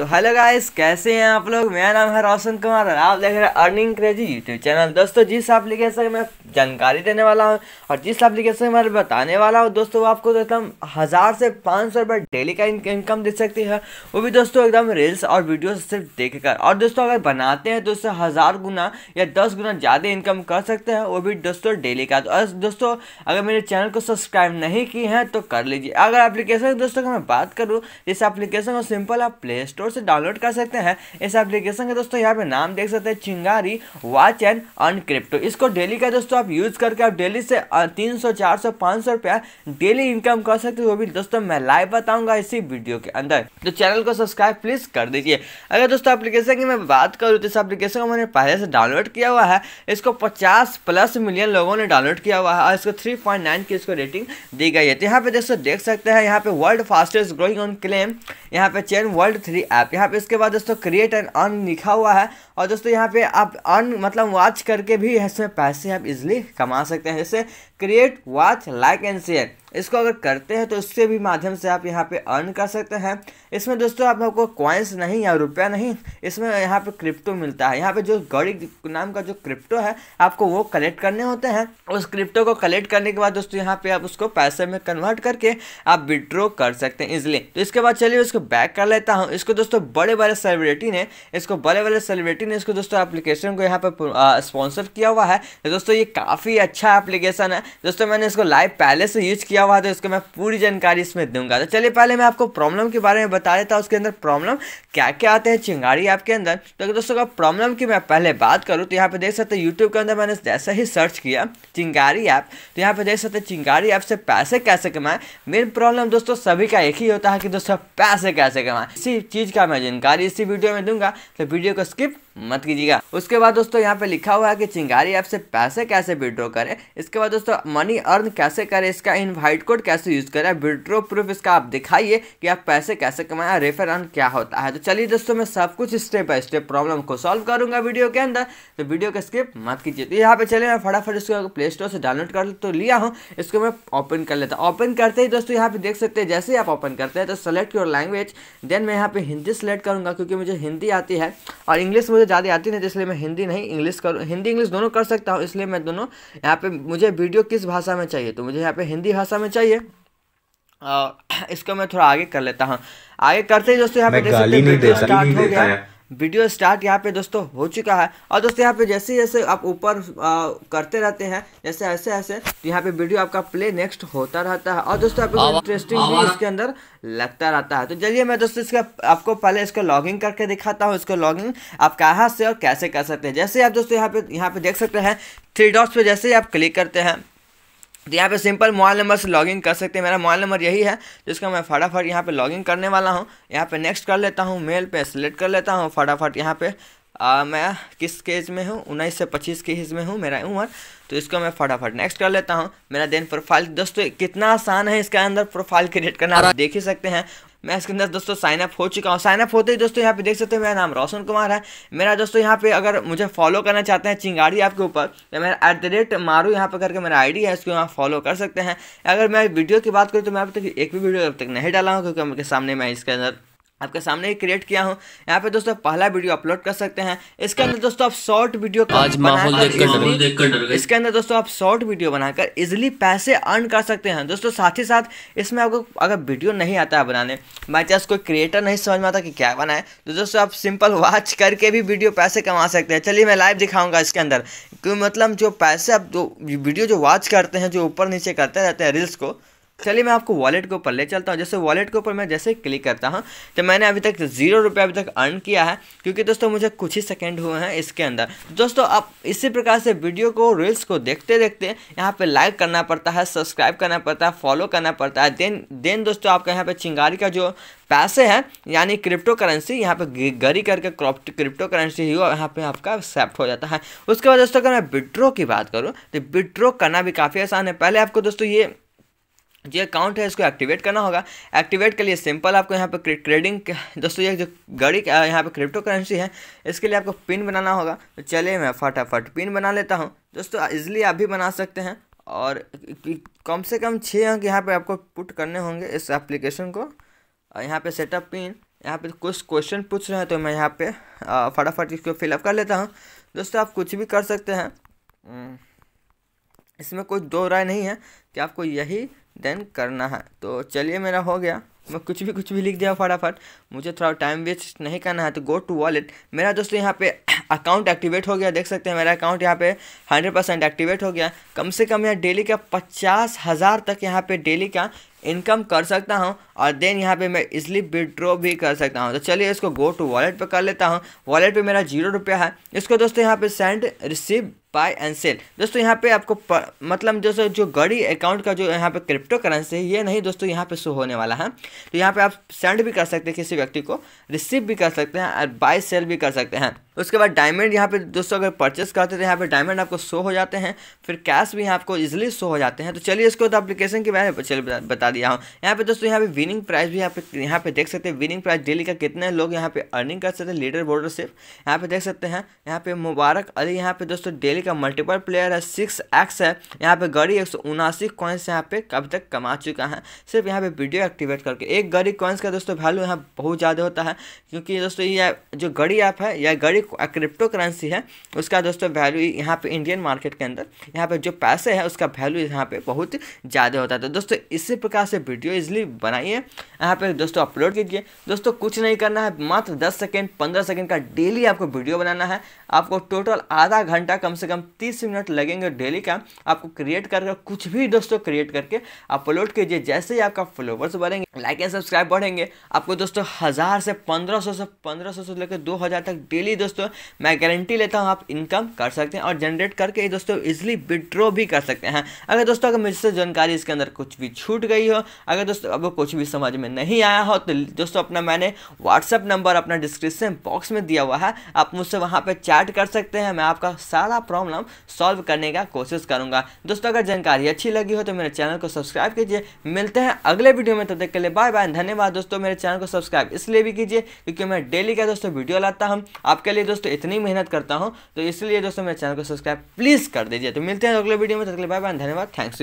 तो hello guys कैसे हैं आप लोग मेरा नाम है रोशन कुमार और आप देख रहे हैं अर्निंग क्रेजी यूट्यूब चैनल दोस्तों जिस एप्लीकेशन में जानकारी देने वाला हूँ और जिस एप्लीकेशन में बताने वाला हूँ दोस्तों वो आपको एकदम हज़ार से पाँच सौ रुपये डेली का इनकम दे सकती है वो भी दोस्तों एकदम रील्स और वीडियो सिर्फ देख कर और दोस्तों अगर बनाते हैं तो उससे हज़ार गुना या दस गुना ज़्यादा इनकम कर सकते हैं वो भी दोस्तों डेली का तो दोस्तों अगर मेरे चैनल को सब्सक्राइब नहीं किए हैं तो कर लीजिए अगर एप्लीकेशन दोस्तों की मैं बात करूँ इस एप्लीकेशन को सिंपल आप प्ले स्टोर स्टोर से डाउनलोड कर सकते हैं इस एप्लीकेशन का दोस्तों यहाँ पे नाम देख सकते हैं चिंगारी वॉच एंड अनक्रिप्टो इसको डेली का दोस्तों आप यूज़ करके आप डेली से तीन सौ चार सौ पाँच रुपया डेली इनकम कर सकते हो वो भी दोस्तों मैं लाइव बताऊंगा इसी वीडियो के अंदर तो चैनल को सब्सक्राइब प्लीज़ कर दीजिए अगर दोस्तों एप्लीकेशन की मैं बात करूँ तो इस एप्लीकेशन को मैंने पहले से डाउनलोड किया हुआ है इसको पचास प्लस मिलियन लोगों ने डाउनलोड किया हुआ है और इसको थ्री की इसको रेटिंग दी गई है तो यहाँ पे दोस्तों देख सकते हैं यहाँ पे world fastest growing on claim यहाँ पे चेन वर्ल्ड थ्री ऐप यहाँ पे इसके बाद दोस्तों क्रिएट एंड अर्न लिखा हुआ है और दोस्तों यहाँ पे आप अर्न मतलब वॉच करके भी इसमें पैसे आप इजिली कमा सकते हैं जैसे create watch like and share इसको अगर करते हैं तो इसके भी माध्यम से आप यहाँ पे अर्न कर सकते हैं इसमें दोस्तों आप लोग को क्वाइंस नहीं या रुपया नहीं इसमें यहाँ पे क्रिप्टो मिलता है यहाँ पे जो गड़ी नाम का जो क्रिप्टो है आपको वो कलेक्ट करने होते हैं उस क्रिप्टो को कलेक्ट करने के बाद दोस्तों यहाँ पे आप उसको पैसे में कन्वर्ट करके आप विड्रॉ कर सकते हैं इजिली तो इसके बाद चलिए उसको बैक कर लेता हूँ इसको दोस्तों बड़े बड़े सेलिब्रिटी ने इसको बड़े बड़े सेलिब्रिटी ने इसको दोस्तों एप्लीकेशन को यहाँ पर स्पॉन्सर किया हुआ है तो दोस्तों ये काफ़ी अच्छा एप्लीकेशन है दोस्तों मैंने इसको लाइव पहले से यूज किया हुआ था इसको मैं पूरी जानकारी इसमें दूंगा तो चलिए पहले मैं आपको प्रॉब्लम के बारे में बता देता हूँ उसके अंदर प्रॉब्लम क्या क्या आते हैं चिंगारी ऐप के अंदर तो दोस्तों का प्रॉब्लम की मैं पहले बात करूँ तो यहाँ पे देख सकते यूट्यूब के अंदर मैंने जैसा ही सर्च किया चिंगारी ऐप तो यहाँ पे देख सकते चिंगारी ऐप से पैसे कैसे कमाएं मेन प्रॉब्लम दोस्तों सभी का एक ही होता है कि दोस्तों पैसे कैसे कमाएं इसी चीज़ का मैं जानकारी इसी वीडियो में दूंगा तो वीडियो को स्किप मत कीजिएगा उसके बाद दोस्तों यहाँ पे लिखा हुआ है कि चिंगारी ऐप से पैसे कैसे विड्रो करें इसके बाद दोस्तों मनी अर्न कैसे करें इसका इनवाइट कोड कैसे यूज़ करें विड्रो प्रूफ इसका आप दिखाइए कि आप पैसे कैसे कमाएं रेफर अर्न क्या होता है तो चलिए दोस्तों मैं सब कुछ स्टेप बाय स्टेप प्रॉब्लम को सॉल्व करूंगा वीडियो के अंदर तो वीडियो का स्किप मत कीजिए तो यहाँ पे चले मैं फटाफट इसको प्ले स्टोर से डाउनलोड कर तो लिया हूँ इसको मैं ओपन कर लेता हूँ ओपन करते ही दोस्तों यहाँ पे देख सकते हैं जैसे ही आप ओपन करते हैं तो सेलेक्ट योर लैंग्वेज देन मैं यहाँ पे हिंदी सेलेक्ट करूंगा क्योंकि मुझे हिंदी आती है और इंग्लिश मुझे ज़्यादा आती नहीं इसलिए मैं हिंदी नहीं इंग्लिश कर हिंदी इंग्लिश दोनों कर सकता हूँ इसलिए मैं दोनों यहाँ पे मुझे वीडियो किस भाषा में चाहिए तो मुझे यहाँ पे हिंदी भाषा में चाहिए और इसको मैं थोड़ा आगे कर लेता हूँ आगे करते ही दोस्तों यहाँ पे देख सकते हैं वीडियो स्टार्ट यहाँ पे दोस्तों हो चुका है और दोस्तों यहाँ पे जैसे जैसे आप ऊपर करते रहते हैं जैसे ऐसे ऐसे तो यहाँ पे वीडियो आपका प्ले नेक्स्ट होता रहता है और दोस्तों आपको इंटरेस्टिंग भी इसके अंदर लगता रहता है तो चलिए मैं दोस्तों इसका आपको पहले इसको लॉगिंग करके दिखाता हूँ इसको लॉगिंग आप कहाँ से और कैसे कर सकते हैं जैसे आप दोस्तों यहाँ पे यहाँ पे देख सकते हैं थ्री डॉट्स पर जैसे ही आप क्लिक करते हैं तो यहाँ पे सिंपल मोबाइल नंबर से लॉगिन कर सकते हैं मेरा मोबाइल नंबर यही है जिसका मैं फटाफट यहाँ पे लॉगिन करने वाला हूँ यहाँ पे नेक्स्ट कर लेता हूँ मेल पे सेलेक्ट कर लेता हूँ फटाफट यहाँ पे आ, मैं किस के एज में हूँ उन्नीस से पच्चीस की एज में हूँ मेरा उम्र तो इसको मैं फटाफट नेक्स्ट कर लेता हूँ मेरा देन प्रोफाइल दोस्तों कितना आसान है इसके अंदर प्रोफाइल क्रिएट करना आप देख ही सकते हैं मैं इसके अंदर दोस्तों साइन अप हो चुका हूँ साइन अप होते ही दोस्तों यहाँ पे देख सकते हैं मेरा नाम रोशन कुमार है मेरा दोस्तों यहाँ पे अगर मुझे फॉलो करना चाहते हैं चिंगाड़ी आपके ऊपर तो मेरा एट द रेट मारू यहाँ पे करके मेरा आईडी है इसको यहाँ फॉलो कर सकते हैं अगर मैं वीडियो की बात करूँ तो मैं अब तक एक भी वीडियो अब तक नहीं डाला हूँ क्योंकि उनके सामने मैं इसके अंदर आपके सामने ही क्रिएट किया हूँ यहाँ पे दोस्तों पहला वीडियो अपलोड कर सकते हैं इसके अंदर दोस्तों आप शॉर्ट वीडियो आज माहौल देखकर इसके अंदर दोस्तों आप शॉर्ट वीडियो बनाकर इजिली पैसे अर्न कर सकते हैं दोस्तों साथ ही साथ इसमें आपको अगर वीडियो नहीं आता है बनाने बाई चांस कोई क्रिएटर नहीं समझ में आता कि क्या बनाए तो दोस्तों आप सिंपल वॉच करके भी वीडियो पैसे कमा सकते हैं चलिए मैं लाइव दिखाऊंगा इसके अंदर क्योंकि मतलब जो पैसे आप जो वीडियो जो वॉच करते हैं जो ऊपर नीचे करते रहते हैं रील्स को चलिए मैं आपको वॉलेट के ऊपर ले चलता हूँ जैसे वॉलेट के ऊपर मैं जैसे क्लिक करता हूँ तो मैंने अभी तक जीरो रुपये अभी तक अर्न किया है क्योंकि दोस्तों मुझे कुछ ही सेकेंड हुए हैं इसके अंदर तो दोस्तों आप इसी प्रकार से वीडियो को रील्स को देखते देखते यहाँ पर लाइक करना पड़ता है सब्सक्राइब करना पड़ता है फॉलो करना पड़ता है देन देन दोस्तों आपका यहाँ पर चिंगारी का जो पैसे हैं यानी क्रिप्टो करेंसी यहाँ पर गरी करके क्रिप्टो करेंसी ही यहाँ पर आपका एक्सेप्ट हो जाता है उसके बाद दोस्तों अगर मैं विड्रो की बात करूँ तो विड्रो करना भी काफ़ी आसान है पहले आपको दोस्तों ये जो अकाउंट है इसको एक्टिवेट करना होगा एक्टिवेट के लिए सिंपल आपको यहाँ पे ट्रेडिंग दोस्तों ये जो गाड़ी यहाँ पे क्रिप्टो करेंसी है इसके लिए आपको पिन बनाना होगा तो चलिए मैं फटाफट पिन बना लेता हूँ दोस्तों इजिली आप भी बना सकते हैं और कम से कम छः अंक यहाँ पे आपको पुट करने होंगे इस एप्लीकेशन को यहाँ पे सेटअप पिन यहाँ पे कुछ क्वेश्चन पूछ रहे हैं तो मैं यहाँ पे फटाफट इसको फिलअप कर लेता हूँ दोस्तों आप कुछ भी कर सकते हैं हम्म, इसमें कोई दो राय नहीं है कि आपको यही देन करना है तो चलिए मेरा हो गया मैं कुछ भी कुछ भी लिख दिया फटाफट मुझे थोड़ा टाइम वेस्ट नहीं करना है तो गो टू वॉलेट मेरा दोस्तों यहाँ पे अकाउंट एक्टिवेट हो गया देख सकते हैं मेरा अकाउंट यहाँ पे हंड्रेड परसेंट एक्टिवेट हो गया कम से कम यहाँ डेली का पचास हज़ार तक यहाँ पे डेली का इनकम कर सकता हूँ और देन यहाँ पे मैं इजली विड्रॉ भी कर सकता हूँ तो चलिए इसको गो टू वॉलेट पे कर लेता हूँ वॉलेट पे मेरा जीरो रुपया है इसको दोस्तों यहाँ पे send receive buy and sell दोस्तों यहाँ पे आपको प, मतलब जैसे जो गड़ी अकाउंट का जो यहाँ पे क्रिप्टो करेंसी है ये नहीं दोस्तों यहाँ पे शो होने वाला है तो यहाँ पे आप सेंड भी कर सकते हैं किसी व्यक्ति को रिसीव भी कर सकते हैं और बाय सेल भी कर सकते हैं उसके बाद डायमंड यहाँ पे दोस्तों अगर परचेस करते तो यहाँ पे डायमंड आपको शो हो जाते हैं फिर कैश भी यहाँ आपको इजिली शो हो जाते हैं तो चलिए इसको तो एप्लीकेशन के बारे में चलिए बता दिया हूँ यहाँ पे दोस्तों यहाँ पे विनिंग प्राइस भी यहाँ पे यहाँ पे देख सकते हैं विनिंग प्राइस डेली का कितने लोग यहाँ पे अर्निंग कर सकते हैं लीडर बोर्डर सिर्फ यहाँ पे देख सकते हैं यहाँ पे मुबारक अली यहाँ पे दोस्तों डेली का मल्टीपल प्लेयर है सिक्स एक्स है यहाँ पे गड़ी एक सौ उनासी कॉइन्स यहाँ पे अभी तक कमा चुका है सिर्फ यहाँ पे वीडियो एक्टिवेट करके एक गड़ी कॉइन्स का दोस्तों वैल्यू यहाँ बहुत ज़्यादा होता है क्योंकि दोस्तों ये जो गड़ी ऐप है या गड़ी क्रिप्टो करेंसी है उसका दोस्तों वैल्यू यहाँ पे इंडियन मार्केट के अंदर यहाँ पे जो पैसे हैं उसका वैल्यू यहाँ पे बहुत ज़्यादा होता है तो दोस्तों इसी प्रकार से वीडियो इजली बनाइए यहाँ पे दोस्तों अपलोड कीजिए दोस्तों कुछ नहीं करना है मात्र दस सेकेंड पंद्रह सेकेंड का डेली आपको वीडियो बनाना है आपको टोटल आधा घंटा कम से कम तीस मिनट लगेंगे डेली का आपको क्रिएट करके कुछ भी दोस्तों क्रिएट करके अपलोड कीजिए जैसे ही आपका फॉलोवर्स बढ़ेंगे लाइक एंड सब्सक्राइब बढ़ेंगे आपको दोस्तों हज़ार से पंद्रह सौ से पंद्रह सौ से लेकर दो हज़ार तक डेली दोस्तों दोस्तों मैं गारंटी लेता हूँ आप इनकम कर सकते हैं और जनरेट करके दोस्तों इजिली विड्रॉ भी कर सकते हैं अगर दोस्तों अगर मुझसे जानकारी इसके अंदर कुछ भी छूट गई हो अगर दोस्तों अब कुछ भी समझ में नहीं आया हो तो दोस्तों अपना मैंने व्हाट्सअप नंबर अपना डिस्क्रिप्शन बॉक्स में दिया हुआ है आप मुझसे वहाँ पर चैट कर सकते हैं मैं आपका सारा प्रॉब्लम सॉल्व करने का कोशिश करूँगा दोस्तों अगर जानकारी अच्छी लगी हो तो मेरे चैनल को सब्सक्राइब कीजिए मिलते हैं अगले वीडियो में तब तक के लिए बाय बाय धन्यवाद दोस्तों मेरे चैनल को सब्सक्राइब इसलिए भी कीजिए क्योंकि मैं डेली का दोस्तों वीडियो लाता हूँ आपके लिए लिए दोस्तों इतनी मेहनत करता हूँ तो इसलिए दोस्तों मेरे चैनल को सब्सक्राइब प्लीज़ कर दीजिए तो मिलते हैं अगले वीडियो में तो अगले बाय बाय धन्यवाद थैंक्स